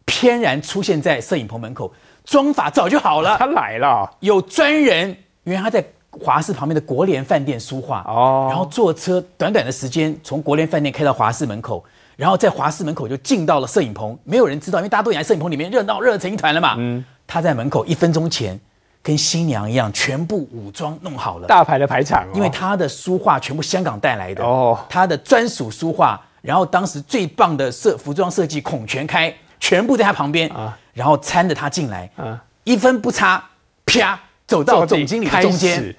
翩然出现在摄影棚门口，妆法早就好了。他来了，有专人，因为他在。华氏旁边的国联饭店书画，哦，然后坐车短短的时间从国联饭店开到华氏门口，然后在华氏门口就进到了摄影棚，没有人知道，因为大家都已经在摄影棚里面热闹热成一团了嘛。嗯，他在门口一分钟前跟新娘一样，全部武装弄好了，大牌的排场，因为他的书画全部香港带来的哦，他的专属书画，然后当时最棒的设服装设计孔全开，全部在他旁边啊，然后搀着他进来啊，一分不差，啪。走到总经理的中间。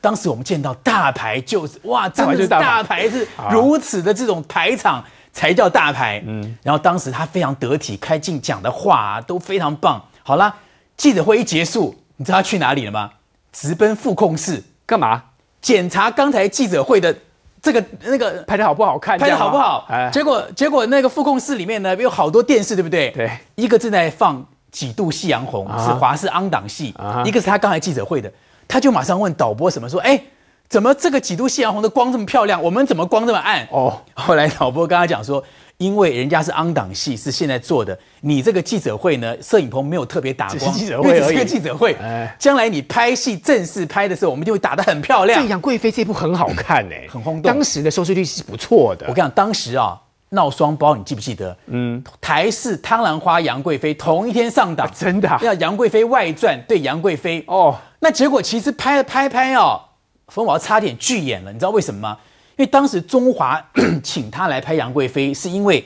当时我们见到大牌，就是哇，真的是大牌，是如此的这种排场才叫大牌。嗯，然后当时他非常得体，开镜讲的话啊都非常棒。好了，记者会一结束，你知道他去哪里了吗？直奔副控室干嘛？检查刚才记者会的这个那个拍的好不好看，拍的好不好？哎，结果结果那个副控室里面呢，有好多电视，对不对？对，一个正在放。几度夕阳红是华视昂 n 档戏，一个是他刚才记者会的，他就马上问导播什么说，哎，怎么这个几度夕阳红的光这么漂亮，我们怎么光这么暗？哦，后来导播跟他讲说，因为人家是昂 n 档戏是现在做的，你这个记者会呢，摄影棚没有特别打光，这是记者会，这是个记者会，将来你拍戏正式拍的时候，我们就会打得很漂亮。这样贵妃这部很好看哎，很轰动，当时的收视率是不错的。我跟你讲，当时啊。闹双包，你记不记得？嗯，台式汤兰花》杨贵妃同一天上档，真的。那《杨贵妃外传》对杨贵妃哦，那结果其实拍了拍拍哦，冯宝差点拒演了。你知道为什么吗？因为当时中华 请他来拍杨贵妃，是因为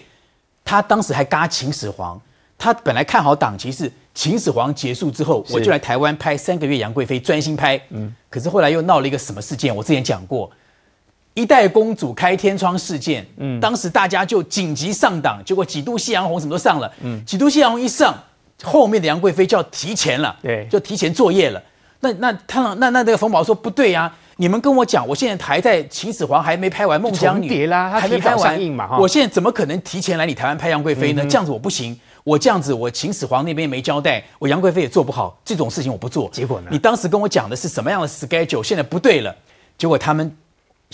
他当时还嘎秦始皇，他本来看好档期是秦始皇结束之后，我就来台湾拍三个月杨贵妃，专心拍。嗯，可是后来又闹了一个什么事件？我之前讲过。一代公主开天窗事件，嗯，当时大家就紧急上档，结果几度夕阳红什么都上了，嗯，几度夕阳红一上，后面的杨贵妃就要提前了，对，就提前作业了。那那他那那那个冯宝宝说不对呀，你们跟我讲，我现在台在秦始皇还没拍完，梦乡女，还没拍完我现在怎么可能提前来你台湾拍杨贵妃呢？这样子我不行，我这样子我秦始皇那边没交代，我杨贵妃也做不好这种事情，我不做。结果呢？你当时跟我讲的是什么样的 schedule？现在不对了，结果他们。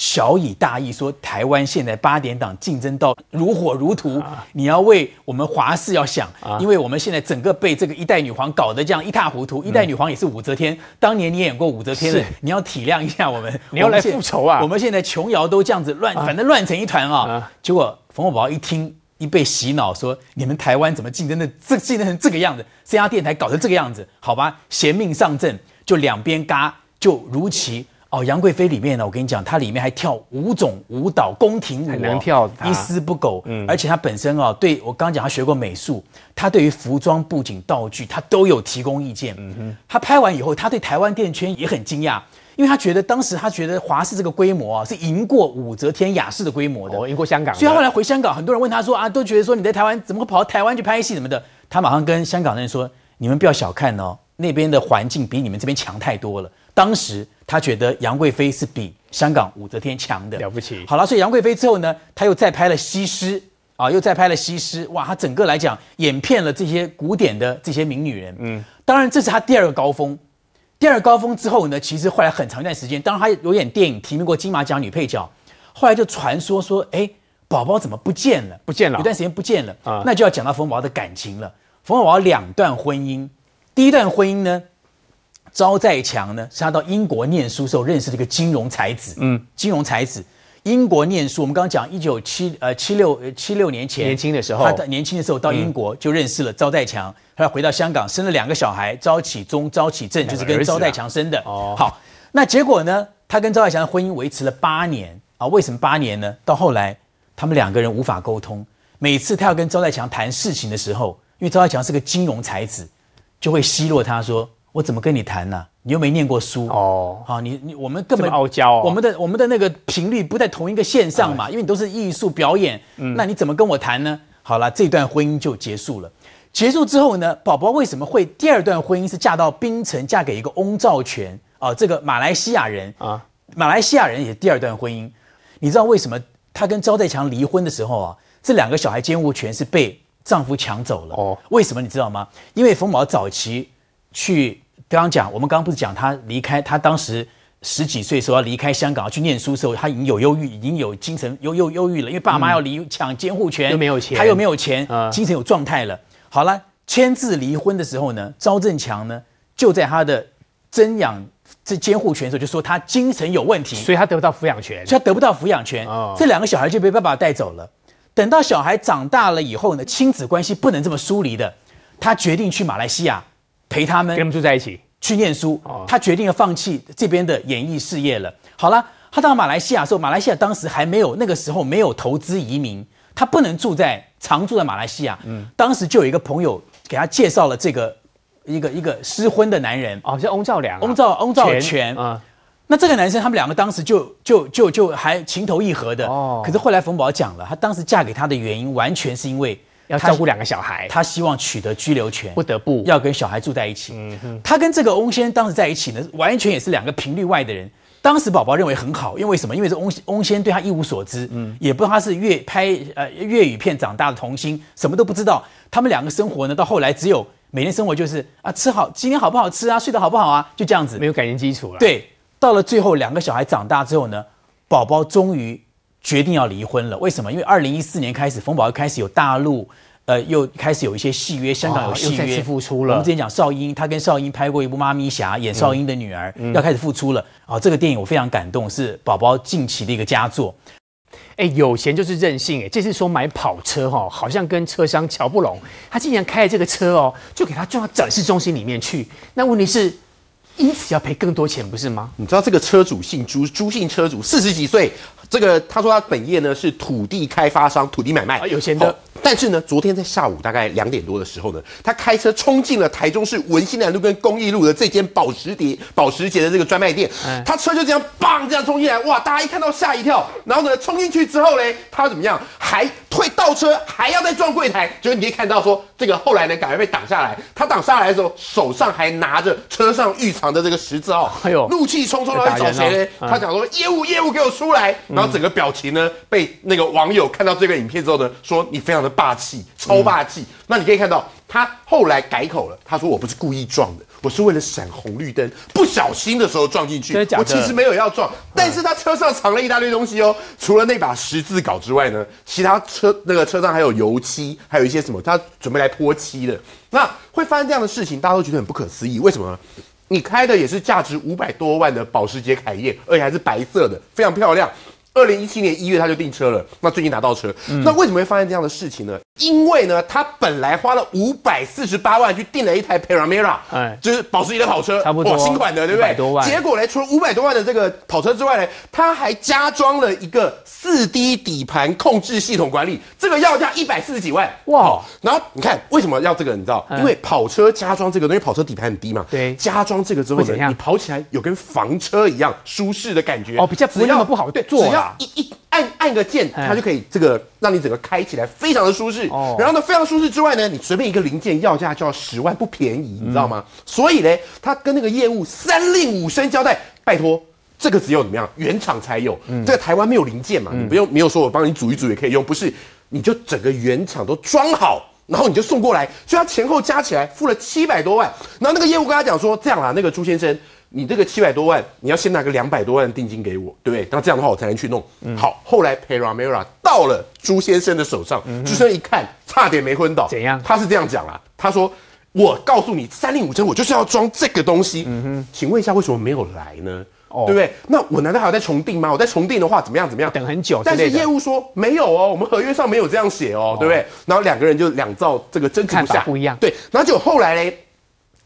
小以大义说，台湾现在八点档竞争到如火如荼，你要为我们华视要想，因为我们现在整个被这个一代女皇搞得这样一塌糊涂。一代女皇也是武则天，当年你演过武则天的，你要体谅一下我们，你要来复仇啊！我们现在琼瑶都这样子乱，反正乱成一团啊。结果冯宝宝一听一被洗脑，说你们台湾怎么竞争的，这竞争成这个样子，三家电台搞成这个样子，好吧，咸命上阵，就两边嘎，就如棋。哦，《杨贵妃》里面呢，我跟你讲，她里面还跳五种舞蹈，宫廷舞，能跳，一丝不苟。嗯，而且她本身啊，对我刚讲，她学过美术，她对于服装、布景、道具，她都有提供意见。嗯哼，她拍完以后，她对台湾电影圈也很惊讶，因为她觉得当时她觉得华视这个规模啊，是赢过武则天雅视的规模的，赢过香港。所以她后来回香港，很多人问她说啊，都觉得说你在台湾怎么会跑到台湾去拍戏什么的？她马上跟香港人说，你们不要小看哦，那边的环境比你们这边强太多了。当时他觉得杨贵妃是比香港武则天强的，了不起。好了，所以杨贵妃之后呢，他又再拍了《西施》，啊，又再拍了《西施》。哇，他整个来讲演遍了这些古典的这些名女人。嗯，当然这是他第二个高峰。第二高峰之后呢，其实后来很长一段时间，当然他有演电影，提名过金马奖女配角。后来就传说说，哎，宝宝怎么不见了？不见了，有段时间不见了。啊，那就要讲到冯宝宝的感情了。冯宝宝两段婚姻，第一段婚姻呢？招再强呢？是他到英国念书时候认识的一个金融才子。嗯，金融才子，英国念书。我们刚刚讲一九七呃七六七六年前年轻的时候，他年轻的时候到英国就认识了招再强。他回到香港生了两个小孩，招启忠、招启正，就是跟招再强生的。哦，好。那结果呢？他跟招再强的婚姻维持了八年啊？为什么八年呢？到后来他们两个人无法沟通。每次他要跟招再强谈事情的时候，因为招再强是个金融才子，就会奚落他说。我怎么跟你谈呢？你又没念过书哦，好，你你我们根本傲娇，我们的我们的那个频率不在同一个线上嘛，因为你都是艺术表演，那你怎么跟我谈呢？好了，这段婚姻就结束了。结束之后呢，宝宝为什么会第二段婚姻是嫁到槟城，嫁给一个翁兆全啊？这个马来西亚人啊，马来西亚人也第二段婚姻，你知道为什么她跟招在强离婚的时候啊，这两个小孩监护权是被丈夫抢走了哦？为什么你知道吗？因为冯宝早期。去，刚刚讲，我们刚刚不是讲他离开，他当时十几岁时候要离开香港去念书时候，他已经有忧郁，已经有精神忧忧忧郁了，因为爸妈要离抢监护权，又没有钱，他又没有钱，精神有状态了。好了，签字离婚的时候呢，赵振强呢就在他的争养这监护权时候就说他精神有问题，所以他得不到抚养权，所以他得不到抚养权，这两个小孩就被爸爸带走了。等到小孩长大了以后呢，亲子关系不能这么疏离的，他决定去马来西亚。陪他们跟们住在一起去念书，他决定要放弃这边的演艺事业了。好了，他到马来西亚的时候，马来西亚当时还没有那个时候没有投资移民，他不能住在常住在马来西亚。嗯，当时就有一个朋友给他介绍了这个一个一个失婚的男人哦，叫翁兆良，翁兆翁兆全。那这个男生他们两个当时就就就就还情投意合的哦，可是后来冯宝讲了，他当时嫁给他的原因完全是因为。要照顾两个小孩，他希望取得居留权，不得不要跟小孩住在一起。嗯，他跟这个翁先生当时在一起呢，完全也是两个频率外的人。当时宝宝认为很好，因为什么？因为这翁翁先生对他一无所知，嗯，也不知道他是粤拍呃粤语片长大的童星，什么都不知道。他们两个生活呢，到后来只有每天生活就是啊，吃好今天好不好吃啊，睡得好不好啊，就这样子，没有感情基础了。对，到了最后，两个小孩长大之后呢，宝宝终于。决定要离婚了，为什么？因为二零一四年开始，冯宝开始有大陆，呃，又开始有一些戏约，香港有戏约，付出了。我们之前讲邵英，他跟邵英拍过一部《妈咪侠》，演邵英的女儿，要开始复出了。啊，这个电影我非常感动，是宝宝近期的一个佳作。哎，有钱就是任性，哎，这次说买跑车哈，好像跟车商瞧不拢，他竟然开这个车哦，就给他送到展示中心里面去。那问题是？因此要赔更多钱，不是吗？你知道这个车主姓朱，朱姓车主四十几岁，这个他说他本业呢是土地开发商，土地买卖，有钱的。但是呢，昨天在下午大概两点多的时候呢，他开车冲进了台中市文心南路跟公益路的这间保时捷保时捷的这个专卖店，他车就这样棒这样冲进来，哇！大家一看到吓一跳，然后呢，冲进去之后嘞，他怎么样？还退倒车，还要再撞柜台，就是你可以看到说。这个后来呢，赶快被挡下来。他挡下来的时候，手上还拿着车上预藏的这个十字号，哎呦，怒气冲冲的来找谁呢？他讲说业务业务给我出来。然后整个表情呢，被那个网友看到这个影片之后呢，说你非常的霸气，超霸气。那你可以看到他后来改口了，他说我不是故意撞的。我是为了闪红绿灯，不小心的时候撞进去。我其实没有要撞，但是他车上藏了一大堆东西哦，除了那把十字镐之外呢，其他车那个车上还有油漆，还有一些什么，他准备来泼漆的。那会发生这样的事情，大家都觉得很不可思议。为什么？你开的也是价值五百多万的保时捷凯越，而且还是白色的，非常漂亮。二零一七年一月他就订车了，那最近拿到车，那为什么会发生这样的事情呢？因为呢，他本来花了五百四十八万去订了一台 p a r a Mira，哎，就是保时捷的跑车，差不多新款的，对不对？结果呢，除了五百多万的这个跑车之外呢，他还加装了一个四 D 底盘控制系统管理，这个要价一百四十几万哇！然后你看为什么要这个？你知道？因为跑车加装这个，因为跑车底盘很低嘛，对，加装这个之后怎样？你跑起来有跟房车一样舒适的感觉哦，比较不要不好对要。一一按按个键，它就可以这个让你整个开起来非常的舒适。哦，然后呢，非常舒适之外呢，你随便一个零件要价就要十万，不便宜，你知道吗？所以呢，他跟那个业务三令五申交代，拜托，这个只有怎么样，原厂才有。嗯，这个台湾没有零件嘛，你不用没有说我帮你组一组也可以用，不是？你就整个原厂都装好，然后你就送过来。所以他前后加起来付了七百多万。然后那个业务跟他讲说，这样啦，那个朱先生。你这个七百多万，你要先拿个两百多万的定金给我，对不对？那这样的话我才能去弄。好，后来 p 陪 Ramera 到了朱先生的手上，朱先生一看差点没昏倒。怎样？他是这样讲啦，他说：“我告诉你，三令五申，我就是要装这个东西。”嗯哼，请问一下，为什么没有来呢？哦，对不对？那我难道还要再重定吗？我再重定的话，怎么样？怎么样？等很久。但是业务说没有哦，我们合约上没有这样写哦，对不对？然后两个人就两造这个真真假不一样。对，那就后来嘞。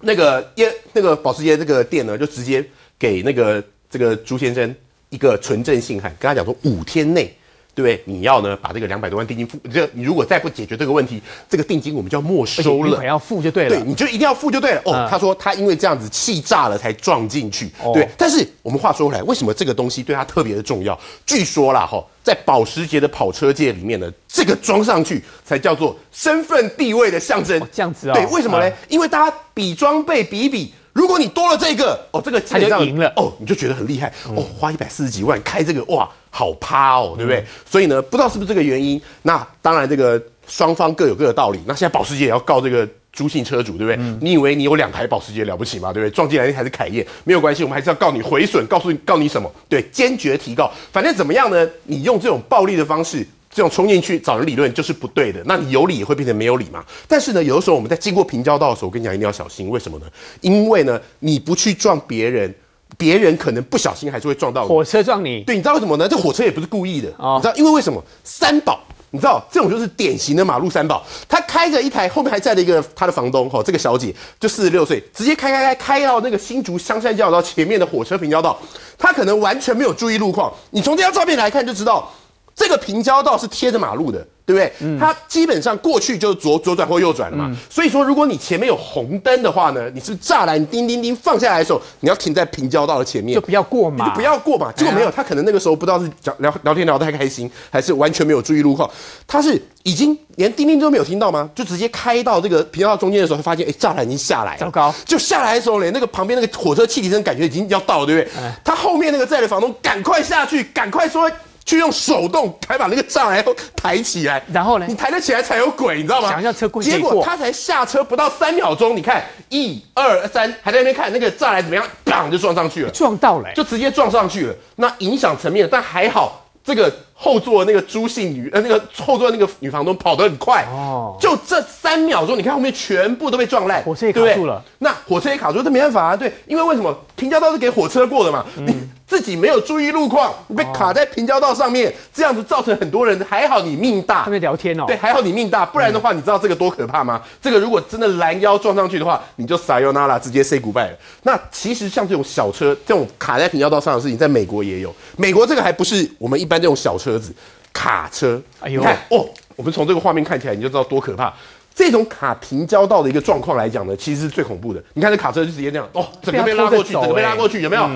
那个耶，那个保时捷这个店呢，就直接给那个这个朱先生一个纯正信函，跟他讲说，五天内。对，你要呢把这个两百多万定金付，这你如果再不解决这个问题，这个定金我们就要没收了。要付就对了，对，你就一定要付就对了。哦，他说他因为这样子气炸了才撞进去。对，但是我们话说回来，为什么这个东西对他特别的重要？据说啦哈，在保时捷的跑车界里面呢，这个装上去才叫做身份地位的象征。这样子啊？对，为什么呢？因为大家比装备，比一比。如果你多了这个哦，这个彩票赢了哦，你就觉得很厉害哦，花一百四十几万开这个哇，好趴哦，对不对？所以呢，不知道是不是这个原因。那当然，这个双方各有各的道理。那现在保时捷也要告这个租信车主，对不对？你以为你有两台保时捷了不起吗？对不对？撞进来那台是凯宴，没有关系，我们还是要告你毁损，告诉告你什么？对，坚决提告。反正怎么样呢？你用这种暴力的方式。这种冲进去找人理论就是不对的，那你有理也会变成没有理嘛。但是呢，有的时候我们在经过平交道的时候，我跟你讲一定要小心，为什么呢？因为呢，你不去撞别人，别人可能不小心还是会撞到你。火车撞你。对，你知道为什么呢？这火车也不是故意的啊，你知道因为为什么？三宝，你知道这种就是典型的马路三宝，他开着一台后面还载了一个他的房东哈，这个小姐就四十六岁，直接开开开开到那个新竹香山教道前面的火车平交道，他可能完全没有注意路况。你从这张照片来看就知道。这个平交道是贴着马路的，对不对？嗯，它基本上过去就是左左转或右转了嘛。嗯。所以说，如果你前面有红灯的话呢，你是栅栏叮叮叮放下来的时候，你要停在平交道的前面。就不要过嘛。就不要过嘛。果没有他可能那个时候不知道是聊聊天聊得太开心，还是完全没有注意路况，他是已经连叮叮都没有听到吗？就直接开到这个平交道中间的时候，发现哎栅栏已经下来，糟糕，就下来的时候呢，那个旁边那个火车汽笛声感觉已经要到了，对不对？哎。他后面那个在的房东赶快下去，赶快说。去用手动才把那个栅栏抬起来，然后呢？你抬得起来才有鬼，你知道吗？想一车柜。结果他才下车不到三秒钟，你看一二三，还在那边看那个栅栏怎么样，当就撞上去了，撞到了，就直接撞上去了。那影响层面，但还好这个。后座那个朱姓女，呃，那个后座那个女房东跑得很快，哦，就这三秒钟，你看后面全部都被撞烂，火车也卡住了。那火车也卡住，这没办法啊，对，因为为什么平交道是给火车过的嘛？你自己没有注意路况，你被卡在平交道上面，这样子造成很多人，还好你命大。他们聊天哦，对，还好你命大，不然的话，你知道这个多可怕吗？这个如果真的拦腰撞上去的话，你就撒掉那拉直接 say goodbye 了。那其实像这种小车，这种卡在平交道上的事情，在美国也有。美国这个还不是我们一般这种小车。车子、卡车，哎呦！哦，我们从这个画面看起来，你就知道多可怕。这种卡平交道的一个状况来讲呢，其实是最恐怖的。你看这卡车就直接这样，哦，整个被拉过去，整个被拉过去，有没有？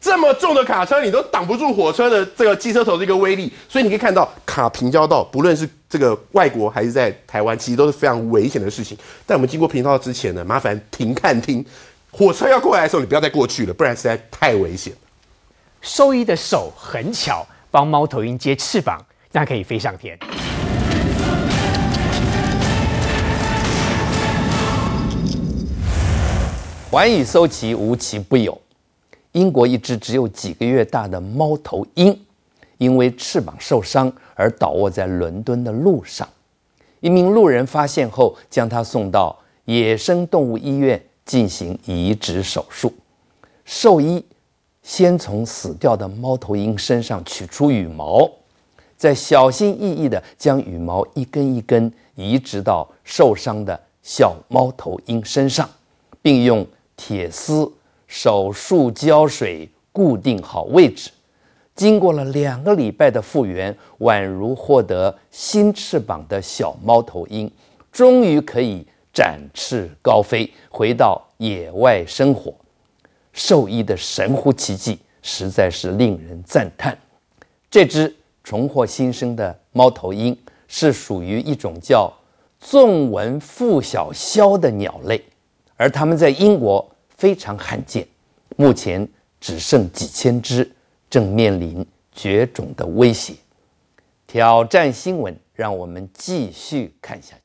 这么重的卡车，你都挡不住火车的这个机车头的一个威力。所以你可以看到，卡平交道，不论是这个外国还是在台湾，其实都是非常危险的事情。在我们经过平交道之前呢，麻烦停看停。火车要过来的时候，你不要再过去了，不然实在太危险兽医的手很巧。帮猫头鹰接翅膀，让它可以飞上天。寰宇搜奇无奇不有，英国一只只有几个月大的猫头鹰，因为翅膀受伤而倒卧在伦敦的路上，一名路人发现后将它送到野生动物医院进行移植手术，兽医。先从死掉的猫头鹰身上取出羽毛，再小心翼翼地将羽毛一根一根移植到受伤的小猫头鹰身上，并用铁丝、手术胶水固定好位置。经过了两个礼拜的复原，宛如获得新翅膀的小猫头鹰，终于可以展翅高飞，回到野外生活。兽医的神乎其技实在是令人赞叹。这只重获新生的猫头鹰是属于一种叫纵纹腹小鸮的鸟类，而它们在英国非常罕见，目前只剩几千只，正面临绝种的威胁。挑战新闻，让我们继续看下。去。